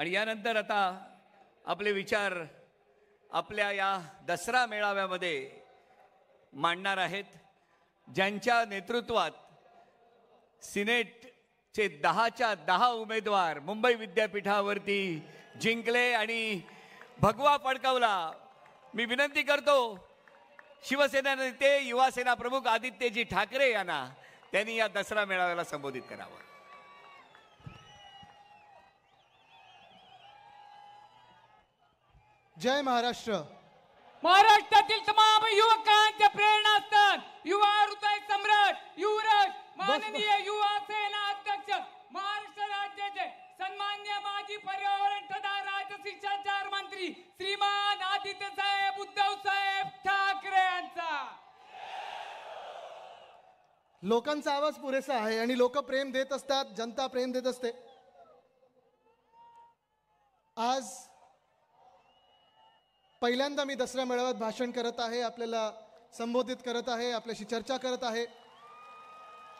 आणि यानंतर आता आपले विचार आपल्या या दसरा मेळाव्यामध्ये मांडणार आहेत ज्यांच्या नेतृत्वात सिनेटचे दहाच्या दहा उमेदवार मुंबई विद्यापीठावरती जिंकले आणि भगवा फडकावला मी विनंती करतो शिवसेना नेते युवासेना प्रमुख आदित्यजी ठाकरे यांना त्यांनी या दसरा मेळाव्याला संबोधित करावं जय महाराष्ट्र महाराष्ट्रातील तमाम युवकांच्या प्रेरणास्थान युवा हृदय सम्राट युवराज माननीय युवा सेना अध्यक्ष महाराष्ट्र राज्याचे सन्मान्य माजी पर्यावरण तथा राज्य शिक्षाचार मंत्री श्रीमान आदित्य साहेब उद्धव साहेब ठाकरे यांचा लोकांचा आवाज पुरेसा आहे आणि लोक प्रेम देत असतात जनता प्रेम देत असते आज पहिल्यांदा मी दसऱ्या मेळाव्यात भाषण करत आहे आपल्याला संबोधित करत आहे आपल्याशी चर्चा करत आहे